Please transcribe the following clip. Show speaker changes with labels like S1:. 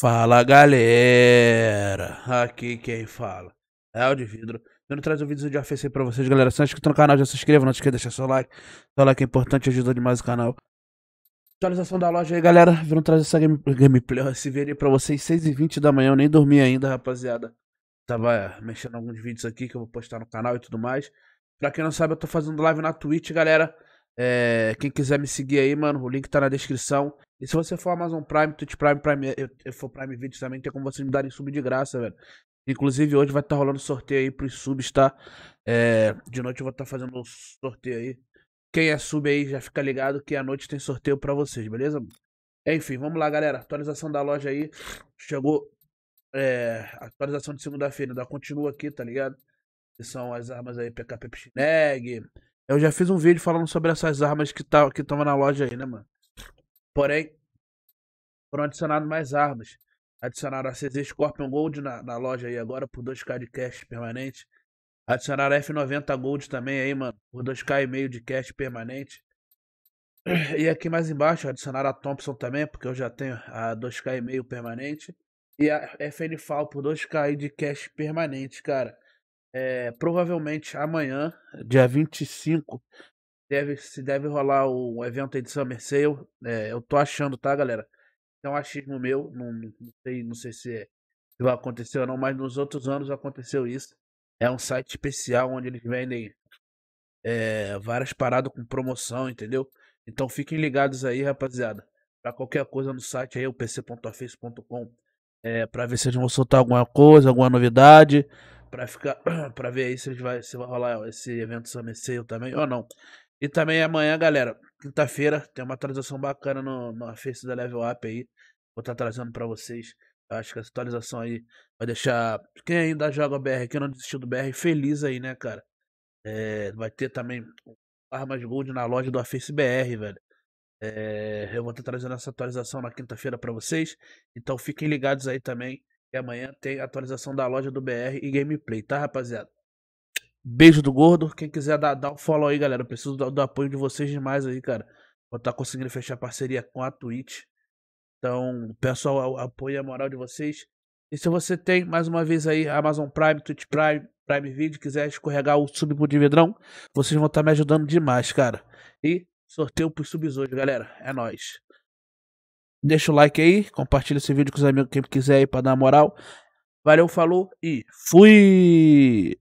S1: Fala galera, aqui quem fala é o de vidro. Eu traz o um vídeo de AFC pra vocês, galera. Se não é inscrito no canal, já se inscreva. Não esqueça de deixar seu like. Seu like é importante, ajuda demais o canal. Atualização da loja aí, galera. Vindo trazer essa game, gameplay. esse vídeo para pra vocês 6h20 da manhã. Eu nem dormi ainda, rapaziada. Tava é, mexendo alguns vídeos aqui que eu vou postar no canal e tudo mais. Pra quem não sabe, eu tô fazendo live na Twitch, galera. É, quem quiser me seguir aí, mano, o link tá na descrição. E se você for Amazon Prime, Twitch Prime, Prime, eu, eu for Prime Video também, tem como vocês me darem sub de graça, velho. Inclusive hoje vai estar tá rolando sorteio aí pros subs, tá? É, de noite eu vou estar tá fazendo sorteio aí. Quem é sub aí já fica ligado que à noite tem sorteio para vocês, beleza? Enfim, vamos lá, galera. Atualização da loja aí. Chegou é, atualização de segunda-feira. Ainda continua aqui, tá ligado? Que são as armas aí, PKP Pichineg, eu já fiz um vídeo falando sobre essas armas que tá, que estão na loja aí, né, mano? Porém, foram adicionadas mais armas. Adicionaram a CZ Scorpion Gold na, na loja aí agora por 2k de cash permanente. Adicionaram a F90 Gold também aí, mano, por 2k e meio de cash permanente. E aqui mais embaixo adicionaram a Thompson também, porque eu já tenho a 2k e meio permanente. E a FN Fall por 2k de cash permanente, cara. É, provavelmente amanhã, dia 25, deve, se deve rolar o evento aí de Summer Sale. É, eu tô achando, tá, galera? É um achismo meu, não, não sei, não sei se, é, se vai acontecer ou não, mas nos outros anos aconteceu isso. É um site especial onde eles vendem é, várias paradas com promoção, entendeu? Então fiquem ligados aí, rapaziada. Para qualquer coisa no site aí, o pc.office.com, é, para ver se eles vão soltar alguma coisa, alguma novidade para ficar para ver aí se vai se vai rolar esse evento Summer Sale também ou não. E também amanhã, galera, quinta-feira tem uma atualização bacana no na Face da Level Up aí. Vou estar tá trazendo para vocês. Acho que essa atualização aí vai deixar quem ainda joga BR, quem não desistiu do BR, feliz aí, né, cara? É, vai ter também armas gold na loja do Aface BR, velho. É, eu vou estar tá trazendo essa atualização na quinta-feira para vocês. Então fiquem ligados aí também. E amanhã tem atualização da loja do BR e gameplay, tá, rapaziada? Beijo do gordo. Quem quiser dar, dar um follow aí, galera. Eu preciso do, do apoio de vocês demais aí, cara. Vou estar tá conseguindo fechar parceria com a Twitch. Então, peço o apoio e a moral de vocês. E se você tem, mais uma vez aí, Amazon Prime, Twitch Prime, Prime Video, quiser escorregar o sub pro Dividrão, vocês vão estar tá me ajudando demais, cara. E sorteio pros subs hoje, galera. É nóis. Deixa o like aí, compartilha esse vídeo com os amigos, quem quiser aí pra dar uma moral. Valeu, falou e fui!